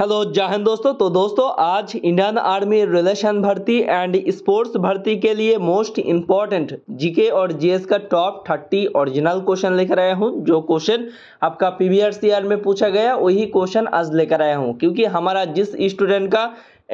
hello जाहन दोस्तों तो दोस्तों आज इंडियन आर्मी रिलेशन भर्ती एंड स्पोर्ट्स भर्ती के लिए मोस्ट इम्पॉर्टेंट जीके और जीएस का टॉप थर्टी ओरिजिनल क्वेश्चन लेकर आया हूं जो क्वेश्चन आपका पीवीआरसीआर में पूछा गया वही क्वेश्चन आज लेकर आया हूं क्योंकि हमारा जिस स्टूडेंट का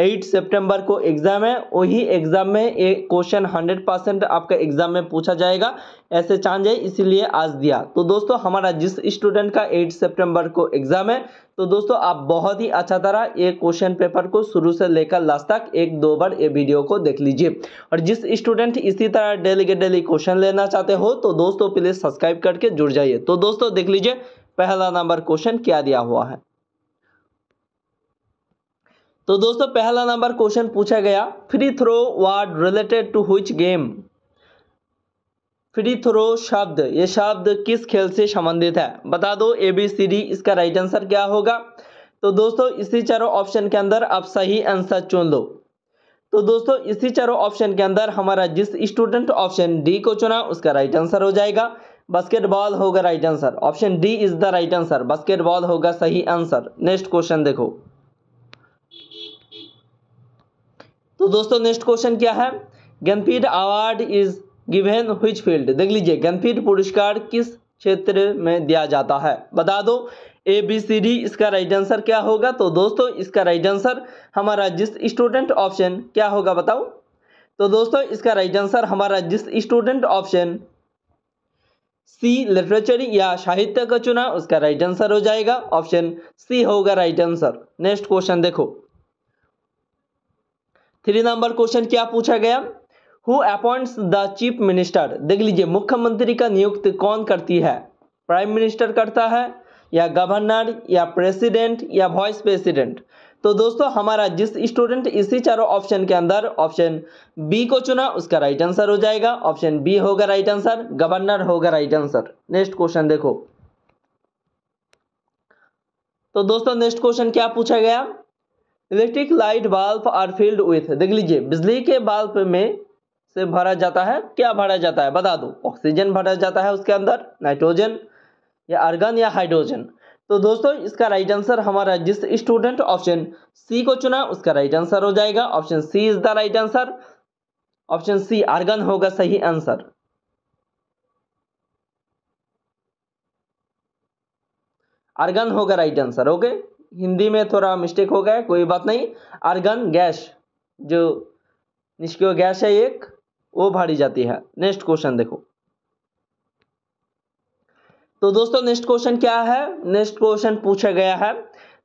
एट सितंबर को एग्ज़ाम है वही एग्ज़ाम में एक क्वेश्चन हंड्रेड परसेंट आपका एग्ज़ाम में पूछा जाएगा ऐसे चांस है इसीलिए आज दिया तो दोस्तों हमारा जिस स्टूडेंट का एट सितंबर को एग्ज़ाम है तो दोस्तों आप बहुत ही अच्छा तरह ये क्वेश्चन पेपर को शुरू से लेकर लास्ट तक एक दो बार ये वीडियो को देख लीजिए और जिस स्टूडेंट इसी तरह डेली के डेली क्वेश्चन लेना चाहते हो तो दोस्तों प्लीज़ सब्सक्राइब करके जुड़ जाइए तो दोस्तों देख लीजिए पहला नंबर क्वेश्चन क्या दिया हुआ है तो दोस्तों पहला नंबर क्वेश्चन पूछा गया free throw word related to which game free throw शब्द ये शब्द किस खेल से संबंधित है बता दो ए बी सी डी इसका राइट आंसर क्या होगा तो दोस्तों इसी चारों ऑप्शन के अंदर आप सही आंसर चुन लो तो दोस्तों इसी चारों ऑप्शन के अंदर हमारा जिस स्टूडेंट ऑप्शन डी को चुना उसका राइट आंसर हो जाएगा बास्केटबॉल होगा right answer option D is the right answer basketball होगा सही आंसर नेक्स्ट क्वेश्चन देखो तो दोस्तों नेक्स्ट क्वेश्चन क्या है ज्ञानपीठ अवार्ड इज गिवेन हुई फील्ड देख लीजिए ज्ञानपीठ पुरस्कार किस क्षेत्र में दिया जाता है बता दो ए बी सी डी इसका राइट आंसर क्या होगा तो दोस्तों इसका राइट आंसर हमारा जिस स्टूडेंट ऑप्शन क्या होगा बताओ तो दोस्तों इसका राइट आंसर हमारा जिस स्टूडेंट ऑप्शन सी लिटरेचर या साहित्य का चुना उसका राइट आंसर हो जाएगा ऑप्शन सी होगा राइट आंसर नेक्स्ट क्वेश्चन देखो थ्री नंबर क्वेश्चन क्या पूछा गया who appoints the chief minister देख लीजिए मुख्यमंत्री का नियुक्त कौन करती है प्राइम मिनिस्टर करता है या गवर्नर या प्रेसिडेंट या वाइस प्रेसिडेंट तो दोस्तों हमारा जिस स्टूडेंट इसी चारों ऑप्शन के अंदर ऑप्शन बी को चुना उसका राइट आंसर हो जाएगा ऑप्शन बी होगा राइट आंसर गवर्नर होगा राइट आंसर नेक्स्ट क्वेश्चन देखो तो दोस्तों नेक्स्ट क्वेश्चन क्या पूछा गया electric light bulb are filled with देख लीजिए बिजली के बल्ब में से भरा जाता है क्या भरा जाता है बता दो ऑक्सीजन भरा जाता है उसके अंदर नाइट्रोजन या आर्गन या हाइड्रोजन तो दोस्तों इसका राइट आंसर हमारा जिस स्टूडेंट ऑप्शन सी को चुना उसका राइट आंसर हो जाएगा option C is the right answer option C argon होगा सही आंसर आर्गन होगा राइट आंसर ओके हिंदी में थोड़ा मिस्टेक हो गया कोई बात नहीं आर्गन गैस जो निष्क्रिय गैस है एक वो भारी जाती है नेक्स्ट क्वेश्चन देखो तो दोस्तों नेक्स्ट क्वेश्चन क्या है नेक्स्ट क्वेश्चन पूछा गया है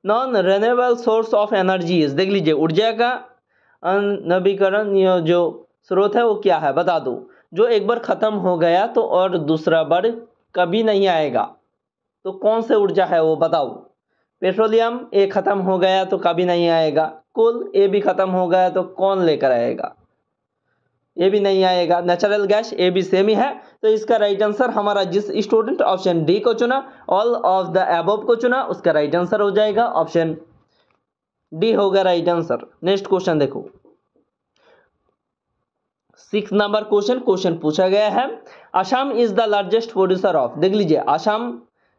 non renewable source of energies देख लीजिए ऊर्जा का नवीकरण जो स्रोत है वो क्या है बता दो जो एक बार ख़त्म हो गया तो और दूसरा बार कभी नहीं आएगा तो कौन से ऊर्जा है वो बताओ पेट्रोलियम ए ख़त्म हो गया तो कभी नहीं आएगा कुल ए भी ख़त्म हो गया तो कौन लेकर आएगा ये भी नहीं आएगा नेचुरल गैस ए भी सेम ही है तो इसका राइट आंसर हमारा जिस स्टूडेंट ऑप्शन डी को चुना ऑल ऑफ द एबोव को चुना उसका राइट आंसर हो जाएगा ऑप्शन डी होगा राइट आंसर नेक्स्ट क्वेश्चन देखो सिक्स नंबर क्वेश्चन क्वेश्चन पूछा गया है Assam is the largest producer of देख लीजिए असम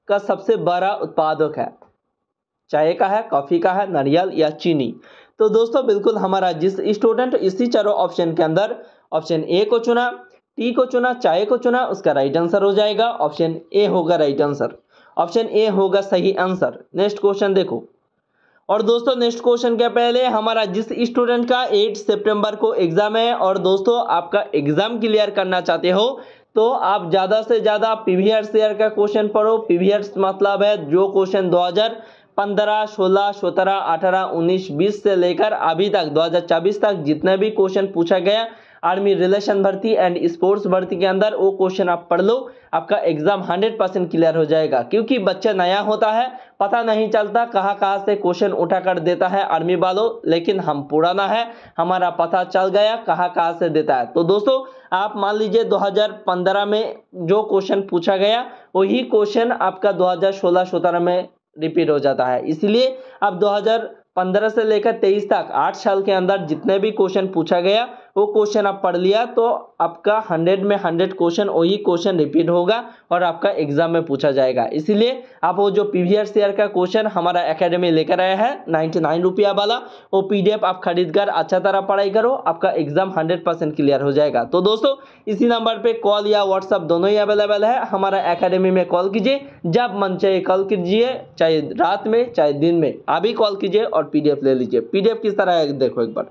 का सबसे बड़ा उत्पादक है चाय का है कॉफ़ी का है नारियल या चीनी तो दोस्तों बिल्कुल हमारा जिस स्टूडेंट इसी चारों ऑप्शन के अंदर ऑप्शन ए को चुना टी को चुना चाय को चुना उसका राइट आंसर हो जाएगा ऑप्शन ए होगा राइट आंसर ऑप्शन ए होगा सही आंसर नेक्स्ट क्वेश्चन देखो और दोस्तों नेक्स्ट क्वेश्चन क्या पहले हमारा जिस स्टूडेंट का 8 सितंबर को एग्ज़ाम है और दोस्तों आपका एग्ज़ाम क्लियर करना चाहते हो तो आप ज़्यादा से ज़्यादा पी वी शेयर का क्वेश्चन पढ़ो पी मतलब है जो क्वेश्चन 2000 पंद्रह सोलह सत्रह अठारह उन्नीस बीस से लेकर अभी तक चौबीस तक जितना भी क्वेश्चन पूछा गया आर्मी रिलेशन भर्ती एंड स्पोर्ट्स भर्ती के अंदर वो क्वेश्चन आप पढ़ लो आपका एग्जाम 100 परसेंट क्लियर हो जाएगा क्योंकि बच्चा नया होता है पता नहीं चलता कहाँ कहाँ से क्वेश्चन उठा कर देता है आर्मी वालों लेकिन हम पुराना है हमारा पता चल गया कहाँ कहाँ से देता है तो दोस्तों आप मान लीजिए 2015 में जो क्वेश्चन पूछा गया वही क्वेश्चन आपका सोलह 17 में रिपीट हो जाता है इसलिए अब 2015 से लेकर 23 तक आठ साल के अंदर जितने भी क्वेश्चन पूछा गया वो क्वेश्चन आप पढ़ लिया तो आपका हंड्रेड में हंड्रेड क्वेश्चन वही क्वेश्चन रिपीट होगा और आपका एग्जाम में पूछा जाएगा इसीलिए आप वो जो पी वी का क्वेश्चन हमारा एकेडमी लेकर आया है नाइन्टी नाइन रुपया वाला वो पी आप खरीद कर अच्छा तरह पढ़ाई करो आपका एग्जाम हंड्रेड परसेंट क्लियर हो जाएगा तो दोस्तों इसी नंबर पर कॉल या व्हाट्सअप दोनों ही अवेलेबल है हमारा अकेडमी में कॉल कीजिए जब मन चाहिए कॉल कीजिए चाहे रात में चाहे दिन में अभी कॉल कीजिए और पी ले लीजिए पी किस तरह है देखो एक बार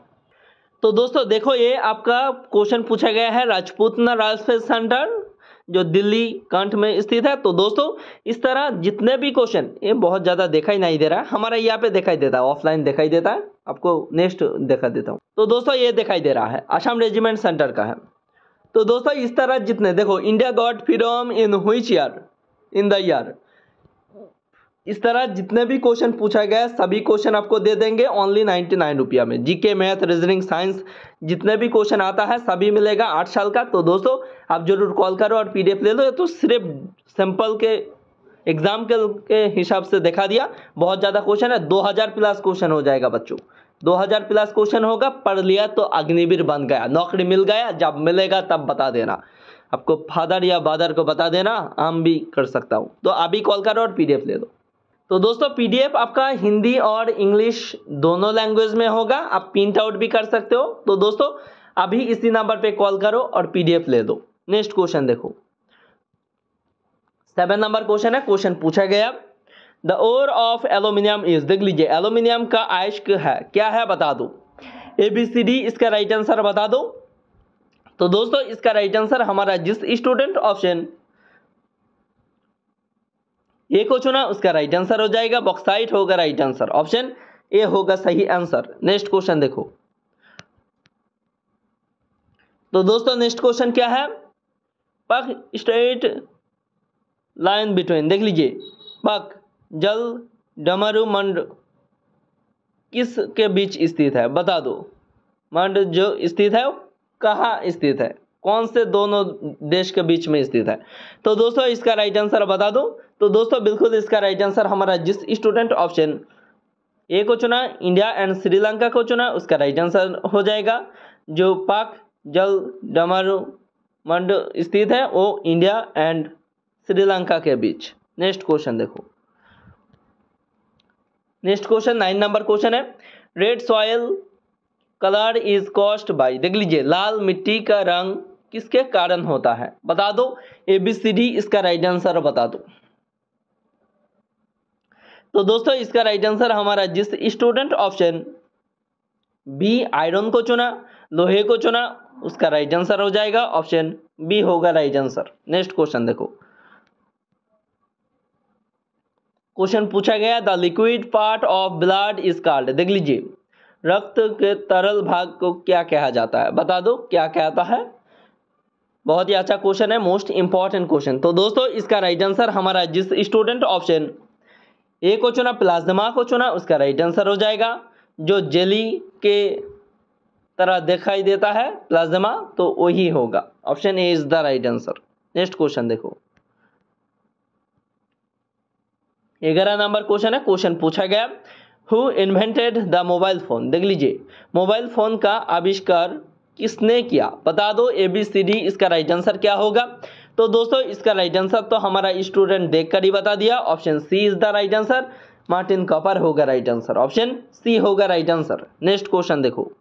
तो दोस्तों देखो ये आपका क्वेश्चन पूछा गया है राजपूतना सेंटर जो दिल्ली कंठ में स्थित है तो दोस्तों इस तरह जितने भी क्वेश्चन ये बहुत ज़्यादा दिखाई नहीं दे रहा है हमारा यहाँ पे दिखाई देता है ऑफलाइन दिखाई देता है आपको नेक्स्ट दिखा देता हूँ तो दोस्तों ये दिखाई दे रहा है आसाम रेजिमेंट सेंटर का है तो दोस्तों इस तरह जितने देखो इंडिया गॉट फ्रीडम इन हुई ईयर इन द ईयर इस तरह जितने भी क्वेश्चन पूछा गया सभी क्वेश्चन आपको दे देंगे ओनली नाइन्टी नाइन रुपया में जीके मैथ रीजनिंग साइंस जितने भी क्वेश्चन आता है सभी मिलेगा आठ साल का तो दोस्तों आप जरूर कॉल करो और पीडीएफ ले लो तो सिर्फ सैंपल के एग्जाम के हिसाब से देखा दिया बहुत ज़्यादा क्वेश्चन है दो हज़ार प्लस क्वेश्चन हो जाएगा बच्चों दो हजार प्लस क्वेश्चन होगा पढ़ लिया तो अग्निवीर बन गया नौकरी मिल गया जब मिलेगा तब बता देना आपको फादर या बादर को बता देना हम भी कर सकता हूँ तो अभी कॉल करो और पीडीएफ ले लो तो दोस्तों पीडीएफ आपका हिंदी और इंग्लिश दोनों लैंग्वेज में होगा आप प्रिंट आउट भी कर सकते हो तो दोस्तों अभी इसी नंबर पे कॉल करो और पीडीएफ ले दो नेक्स्ट क्वेश्चन देखो सेवन नंबर क्वेश्चन है क्वेश्चन पूछा गया the ore of aluminium is देख लीजिए एलोमिनियम का आयश्क है क्या है बता दो ए बी सी डी इसका राइट आंसर बता दो तो दोस्तों इसका राइट आंसर हमारा जिस स्टूडेंट ऑप्शन ए को चुना उसका राइट आंसर हो जाएगा बॉक्साइट होगा राइट आंसर ऑप्शन ए होगा सही आंसर नेक्स्ट क्वेश्चन देखो तो दोस्तों नेक्स्ट क्वेश्चन क्या है पक स्ट्रेट लाइन बिटवीन देख लीजिए पक जल डमरू मंड किस के बीच स्थित है बता दो मंड जो स्थित है कहाँ स्थित है कौन से दोनों देश के बीच में स्थित है तो दोस्तों इसका राइट आंसर बता दो तो दोस्तों बिल्कुल इसका राइट आंसर हमारा जिस स्टूडेंट ऑप्शन ए को चुना इंडिया एंड श्रीलंका को चुना उसका राइट आंसर हो जाएगा जो पाक जल डमर मंड स्थित है वो इंडिया एंड श्रीलंका के बीच नेक्स्ट क्वेश्चन देखो next question nine number question है red soil colour is caused by देख लीजिए लाल मिट्टी का रंग किसके कारण होता है बता दो ए बी सी डी इसका राइट आंसर बता दो तो दोस्तों इसका राइट आंसर हमारा जिस स्टूडेंट ऑप्शन बी आयरन को चुना लोहे को चुना उसका राइट आंसर हो जाएगा ऑप्शन बी होगा राइट आंसर नेक्स्ट क्वेश्चन देखो क्वेश्चन पूछा गया the liquid part of blood is called देख लीजिए रक्त के तरल भाग को क्या कहा जाता है बता दो क्या कहता है बहुत ही अच्छा क्वेश्चन है मोस्ट इंपॉर्टेंट क्वेश्चन तो दोस्तों इसका राइट आंसर हमारा जिस स्टूडेंट ऑप्शन ए को चुना प्लाज्मा को चुना उसका राइट आंसर हो जाएगा जो जेली के तरह दिखाई देता है प्लाज्मा तो वही होगा option A is the right answer next question देखो ग्यारह नंबर क्वेश्चन है क्वेश्चन पूछा गया who invented the mobile phone देख लीजिए मोबाइल फ़ोन का आविष्कार किसने किया बता दो ए बी सी डी इसका राइट आंसर क्या होगा तो दोस्तों इसका राइट आंसर तो हमारा स्टूडेंट देख कर ही बता दिया option C is the right answer Martin Cooper होगा राइट आंसर ऑप्शन सी होगा राइट आंसर नेक्स्ट क्वेश्चन देखो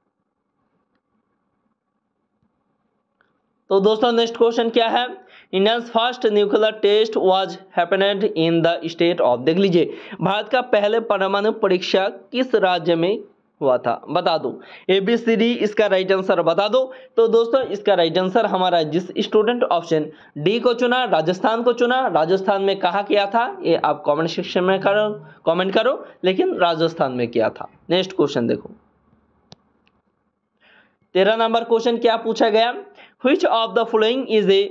तो दोस्तों नेक्स्ट क्वेश्चन क्या है India's first nuclear test was happened in the state of देख लीजिए भारत का पहले परमाणु परीक्षा किस राज्य में हुआ था बता दो ए बी सी डी इसका राइट आंसर बता दो तो दोस्तों इसका राइट आंसर हमारा जिस स्टूडेंट ऑप्शन डी को चुना राजस्थान को चुना राजस्थान में कहा किया था ये आप कमेंट सेक्शन में करो कमेंट करो लेकिन राजस्थान में किया था नेक्स्ट क्वेश्चन देखो तेरह नंबर क्वेश्चन क्या पूछा गया which of the following is a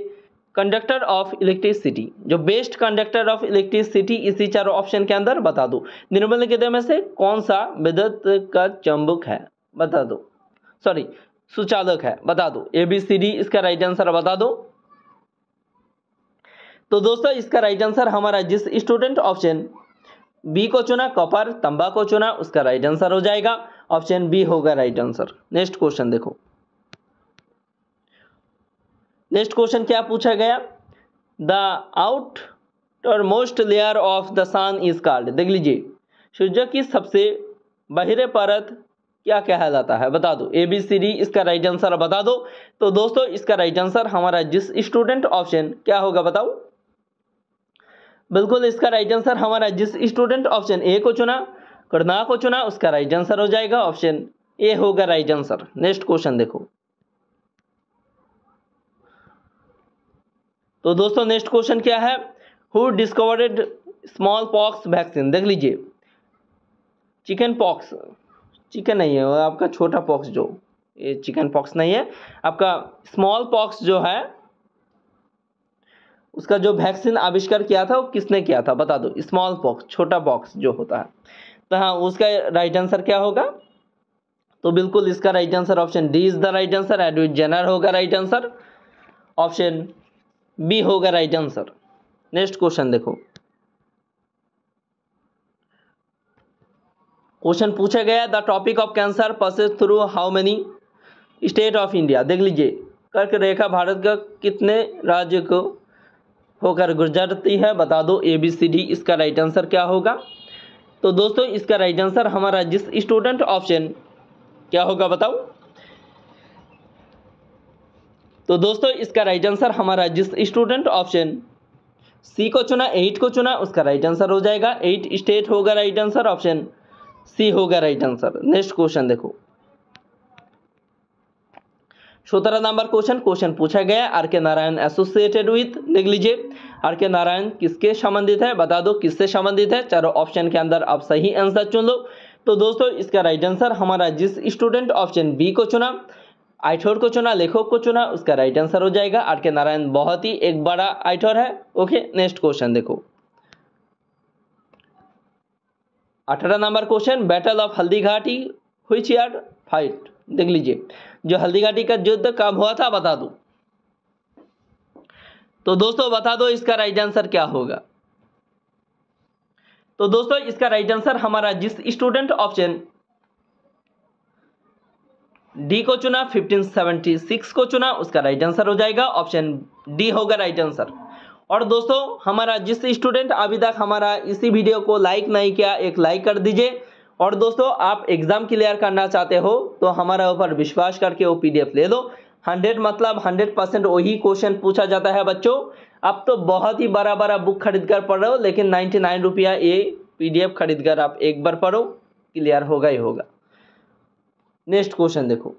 conductor of electricity जो बेस्ट कंडक्टर ऑफ इलेक्ट्रिसिटी इसी चारों ऑप्शन के अंदर बता दो निर्बल में से कौन सा विद्युत का चुंबक है बता दो सॉरी सुचालक है बता दो ए बी सी डी इसका राइट आंसर बता दो तो दोस्तों इसका राइट आंसर हमारा जिस स्टूडेंट ऑप्शन बी को चुना कॉपर तंबा को चुना उसका राइट आंसर हो जाएगा ऑप्शन बी होगा राइट आंसर नेक्स्ट क्वेश्चन देखो नेक्स्ट क्वेश्चन क्या पूछा गया the outermost layer of the sun is called देख लीजिए सूर्य की सबसे बहिरे परत क्या कहलाता है बता दो ए बी सी डी इसका राइट आंसर बता दो तो दोस्तों इसका राइट आंसर हमारा जिस स्टूडेंट ऑप्शन क्या होगा बताओ बिल्कुल इसका राइट आंसर हमारा जिस स्टूडेंट ऑप्शन ए को चुना करना को चुना उसका राइट आंसर हो जाएगा ऑप्शन ए होगा राइट आंसर नेक्स्ट क्वेश्चन देखो तो दोस्तों नेक्स्ट क्वेश्चन क्या है who discovered smallpox vaccine देख लीजिए चिकन पॉक्स चिकन नहीं है और आपका छोटा पॉक्स जो ये चिकन पॉक्स नहीं है आपका स्मॉल पॉक्स जो है उसका जो वैक्सीन आविष्कार किया था वो किसने किया था बता दो स्मॉल पॉक्स छोटा पॉक्स जो होता है तो हाँ उसका राइट आंसर क्या होगा तो बिल्कुल इसका right answer option D is the right answer Edwin Jenner होगा राइट आंसर ऑप्शन बी होगा राइट आंसर नेक्स्ट क्वेश्चन देखो क्वेश्चन पूछा गया the tropic of cancer passes through how many state of India देख लीजिए कर्क रेखा भारत का कितने राज्य को होकर गुजरती है बता दो ए बी सी डी इसका राइट आंसर क्या होगा तो दोस्तों इसका राइट आंसर हमारा जिस स्टूडेंट ऑप्शन क्या होगा बताओ तो दोस्तों इसका राइट आंसर हमारा जिस स्टूडेंट ऑप्शन सी को चुना एट को चुना उसका राइट आंसर हो जाएगा एट स्टेट होगा राइट आंसर ऑप्शन सी होगा राइट आंसर नेक्स्ट क्वेश्चन देखो सोतरा नंबर क्वेश्चन क्वेश्चन पूछा गया आर के नारायण एसोसिएटेड विथ देख लीजिए आर के नारायण किसके संबंधित है बता दो किससे संबंधित है चारों ऑप्शन के अंदर आप सही आंसर चुन लो तो दोस्तों इसका राइट आंसर हमारा जिस स्टूडेंट ऑप्शन बी को चुना आइठोर को चुना लेखक को चुना उसका राइट आंसर हो जाएगा आर के नारायण बहुत ही एक बड़ा आइठोर है ओके नेक्स्ट क्वेश्चन देखो अठारह number question battle of Haldighati हुई फाइट देख लीजिए जो हल्दीघाटी का युद्ध कब हुआ था बता दो तो दोस्तों बता दो इसका राइट आंसर क्या होगा तो दोस्तों इसका राइट आंसर हमारा जिस स्टूडेंट ऑप्शन डी को चुना 1576 को चुना उसका राइट आंसर हो जाएगा ऑप्शन डी होगा राइट आंसर और दोस्तों हमारा जिस स्टूडेंट अभी तक हमारा इसी वीडियो को लाइक नहीं किया एक लाइक कर दीजिए और दोस्तों आप एग्जाम क्लियर करना चाहते हो तो हमारा ऊपर विश्वास करके वो पीडीएफ ले लो हंड्रेड मतलब हंड्रेड परसेंट वही क्वेश्चन पूछा जाता है बच्चों आप तो बहुत ही बड़ा बड़ा बुक खरीद कर पढ़ रहे हो लेकिन नाइन्टी नाइन रुपया ये पीडीएफ खरीद कर आप एक बार पढ़ो क्लियर होगा ही होगा नेक्स्ट क्वेश्चन देखो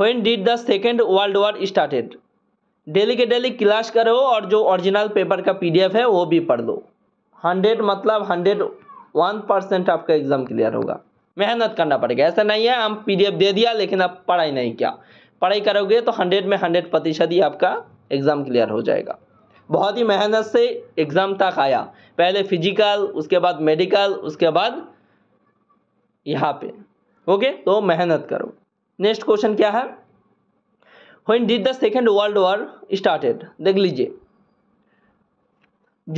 when did the second world war started daily के डेली क्लास करो और जो ओरिजिनल पेपर का पीडीएफ है वो भी पढ़ लो हंड्रेड मतलब हंड्रेड वन परसेंट आपका एग्जाम क्लियर होगा मेहनत करना पड़ेगा ऐसा नहीं है हम पीडीएफ दे दिया लेकिन आप पढ़ाई नहीं किया पढ़ाई करोगे तो हंड्रेड में हंड्रेड प्रतिशत ही आपका एग्ज़ाम क्लियर हो जाएगा बहुत ही मेहनत से एग्ज़ाम तक आया पहले फिजिकल उसके बाद मेडिकल उसके बाद यहाँ पे ओके तो मेहनत करो नेक्स्ट क्वेश्चन क्या है when did the second world war started देख लीजिए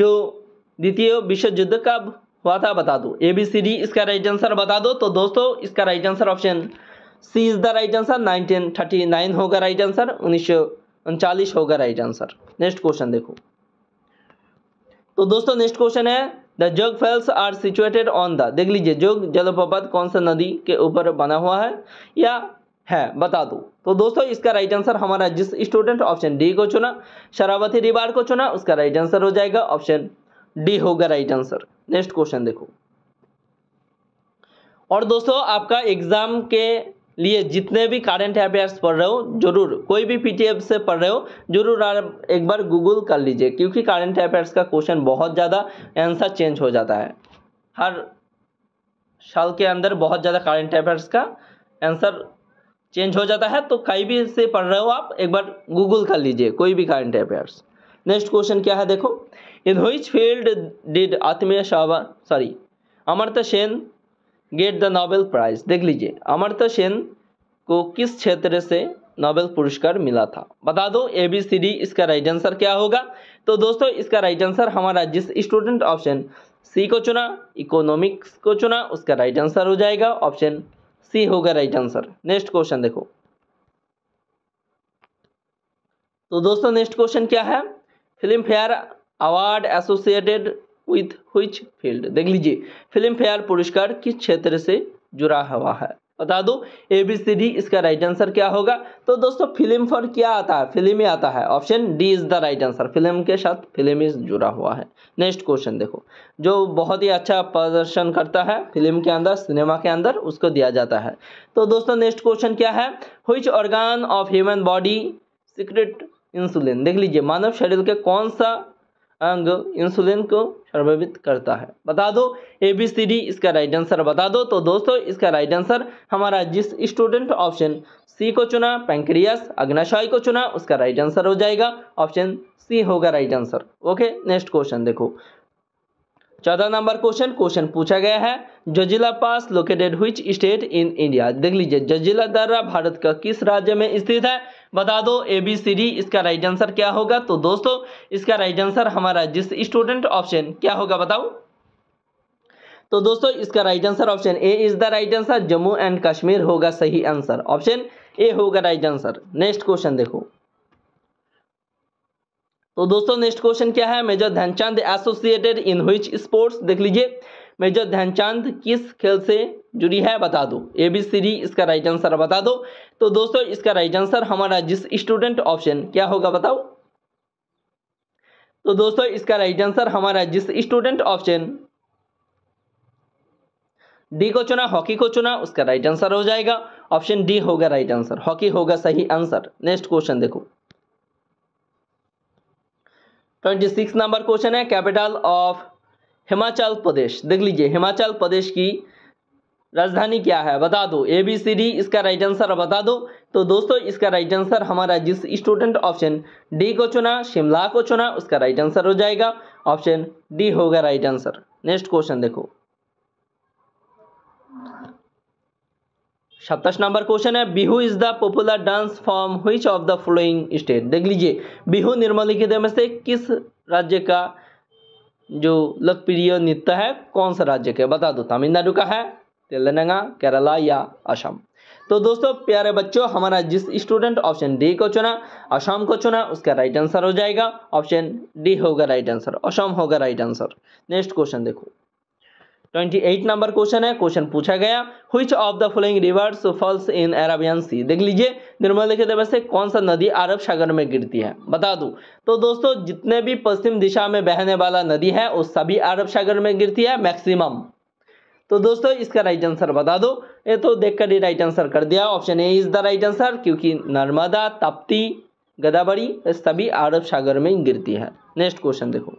जो द्वितीय विश्व युद्ध कब हुआ था बता दो ए बी सी डी इसका राइट आंसर बता दो तो दोस्तों इसका right answer option C is the right answer 1939 होगा राइट आंसर उन्नीस होगा राइट आंसर नेक्स्ट क्वेश्चन देखो तो दोस्तों नेक्स्ट क्वेश्चन है the Jog falls are situated on the देख लीजिए जोग जलप्रपात कौन सा नदी के ऊपर बना हुआ है या है बता दो तो दोस्तों इसका राइट आंसर हमारा जिस स्टूडेंट ऑप्शन डी को चुना शरावती रिवार को चुना उसका राइट आंसर हो जाएगा ऑप्शन डी होगा राइट आंसर नेक्स्ट क्वेश्चन देखो और दोस्तों आपका एग्जाम के लिए जितने भी करंट अफेयर्स पढ़ रहे हो जरूर कोई भी पीटीएफ से पढ़ रहे हो जरूर आप एक बार गूगल कर लीजिए क्योंकि करंट अफेयर्स का क्वेश्चन बहुत ज़्यादा आंसर चेंज हो जाता है हर साल के अंदर बहुत ज़्यादा करंट अफेयर्स का आंसर चेंज हो जाता है तो कहीं भी से पढ़ रहे हो आप एक बार गूगल कर लीजिए कोई भी करंट अफेयर्स नेक्स्ट क्वेश्चन क्या है देखो इन हुई फील्ड डिड आत्मीय शाहबा sorry Amartya Sen get the Nobel prize देख लीजिए अमरता सेन को किस क्षेत्र से नोबेल पुरस्कार मिला था बता दो ए बी सी डी इसका राइट आंसर क्या होगा तो दोस्तों इसका राइट आंसर हमारा जिस स्टूडेंट ऑप्शन सी को चुना इकोनॉमिक्स को चुना उसका राइट आंसर हो जाएगा ऑप्शन सी होगा राइट आंसर नेक्स्ट क्वेश्चन देखो तो दोस्तों नेक्स्ट क्वेश्चन क्या है Filmfare award associated with which field देख लीजिए फिल्म फेयर पुरस्कार किस क्षेत्र से जुड़ा हुआ है बता दो ए बी सी डी इसका राइट आंसर क्या होगा तो दोस्तों फिल्म फॉर क्या आता है फिल्म ही आता है option D is the right answer film के साथ फिल्म इज जुड़ा हुआ है नेक्स्ट क्वेश्चन देखो जो बहुत ही अच्छा प्रदर्शन करता है फिल्म के अंदर सिनेमा के अंदर उसको दिया जाता है तो दोस्तों नेक्स्ट क्वेश्चन क्या है which organ of human body secrete insulin देख लीजिए मानव शरीर के कौन सा अंग इंसुलिन को प्रभावित करता है बता दो ए बी सी डी इसका राइट आंसर बता दो तो दोस्तों इसका राइट आंसर हमारा जिस स्टूडेंट ऑप्शन सी को चुना पैंक्रियास अग्नाशय को चुना उसका राइट आंसर हो जाएगा ऑप्शन सी होगा right answer okay next question देखो चौदह नंबर क्वेश्चन क्वेश्चन पूछा गया है Zojila pass located which state in India देख लीजिए जजिला दर्रा भारत का किस राज्य में स्थित है बता दो ए बी सी डी इसका राइट आंसर क्या होगा तो दोस्तों इसका राइट आंसर हमारा जिस स्टूडेंट ऑप्शन क्या होगा बताओ तो दोस्तों इसका right answer option A is the right answer Jammu and Kashmir होगा सही आंसर ऑप्शन ए होगा राइट आंसर नेक्स्ट क्वेश्चन देखो तो दोस्तों नेक्स्ट क्वेश्चन क्या है major Dhyan Chand associated in which sports देख लीजिए मेजर ध्यानचंद किस खेल से जुड़ी है बता दो ए बी सी डी इसका राइट आंसर बता दो तो दोस्तों इसका राइट आंसर हमारा जिस स्टूडेंट ऑप्शन क्या होगा बताओ तो दोस्तों इसका राइट आंसर हमारा जिस स्टूडेंट ऑप्शन डी को चुना हॉकी को चुना उसका राइट आंसर हो जाएगा ऑप्शन डी होगा राइट आंसर हॉकी होगा सही आंसर नेक्स्ट क्वेश्चन देखो ट्वेंटी सिक्स नंबर क्वेश्चन है कैपिटल ऑफ हिमाचल प्रदेश देख लीजिए हिमाचल प्रदेश की राजधानी क्या है बता दो ए बी सी डी इसका राइट आंसर बता दो तो दोस्तों इसका राइट आंसर हमारा जिस स्टूडेंट ऑप्शन डी को चुना शिमला को चुना उसका राइट आंसर हो जाएगा ऑप्शन डी होगा राइट आंसर नेक्स्ट क्वेश्चन देखो सत्ताईस नंबर क्वेश्चन है Bihu is the popular dance form which of the following state देख लीजिए बिहू निर्मलिखित में से किस राज्य का जो लोकप्रिय नृत्य है कौन सा राज्य का बता दो तमिलनाडु का है तेलंगाना केरला या असम तो दोस्तों प्यारे बच्चों हमारा जिस स्टूडेंट ऑप्शन डी को चुना असम को चुना उसका राइट आंसर हो जाएगा ऑप्शन डी होगा राइट आंसर असम होगा राइट आंसर नेक्स्ट क्वेश्चन देखो ट्वेंटी एट नंबर क्वेश्चन है क्वेश्चन पूछा गया which of the following rivers falls in Arabian sea देख लीजिए निर्मल लिखे देवर से कौन सा नदी अरब सागर में गिरती है बता दूं तो दोस्तों जितने भी पश्चिम दिशा में बहने वाला नदी है वो सभी अरब सागर में गिरती है मैक्सिमम तो दोस्तों इसका राइट आंसर बता दो ये तो देखकर ही राइट आंसर कर दिया option A is the right answer क्योंकि नर्मदा तप्ती गदावरी सभी अरब सागर में गिरती है नेक्स्ट क्वेश्चन देखो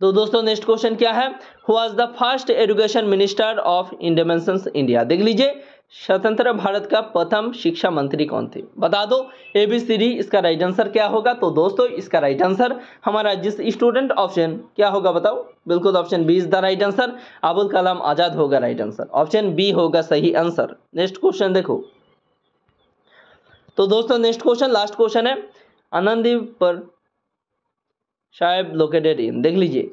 तो दोस्तों नेक्स्ट क्वेश्चन क्या है who was the first education minister of independence India देख लीजिए स्वतंत्र भारत का प्रथम शिक्षा मंत्री कौन थे बता दो ए बी सी डी इसका राइट आंसर क्या होगा तो दोस्तों इसका राइट आंसर हमारा जिस स्टूडेंट ऑप्शन क्या होगा बताओ बिल्कुल option B is the right answer Abul Kalam Azad होगा राइट आंसर ऑप्शन बी होगा सही आंसर नेक्स्ट क्वेश्चन देखो तो दोस्तों नेक्स्ट क्वेश्चन लास्ट क्वेश्चन है आनंदी पर साहेब लोकेटेड इन देख लीजिए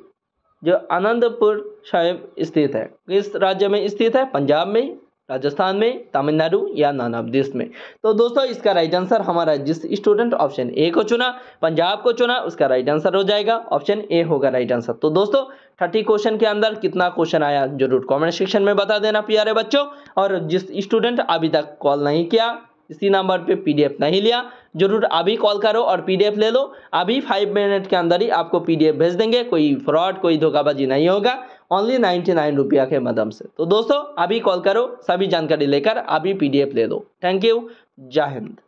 जो आनंदपुर साहेब स्थित है किस राज्य में स्थित है पंजाब में राजस्थान में तमिलनाडु या नानादेश में तो दोस्तों इसका राइट आंसर हमारा जिस स्टूडेंट ऑप्शन ए को चुना पंजाब को चुना उसका राइट आंसर हो जाएगा ऑप्शन ए होगा राइट आंसर तो दोस्तों थर्टी क्वेश्चन के अंदर कितना क्वेश्चन आया जरूर कमेंट सेक्शन में बता देना प्यारे बच्चों और जिस स्टूडेंट अभी तक कॉल नहीं किया इसी नंबर पे पीडीएफ नहीं लिया जरूर अभी कॉल करो और पीडीएफ ले लो अभी फाइव मिनट के अंदर ही आपको पीडीएफ भेज देंगे कोई फ्रॉड कोई धोखाबाजी नहीं होगा ओनली नाइन्टी नाइन रुपया के मदम से तो दोस्तों अभी कॉल करो सभी जानकारी लेकर अभी पीडीएफ ले लो थैंक यू जय हिंद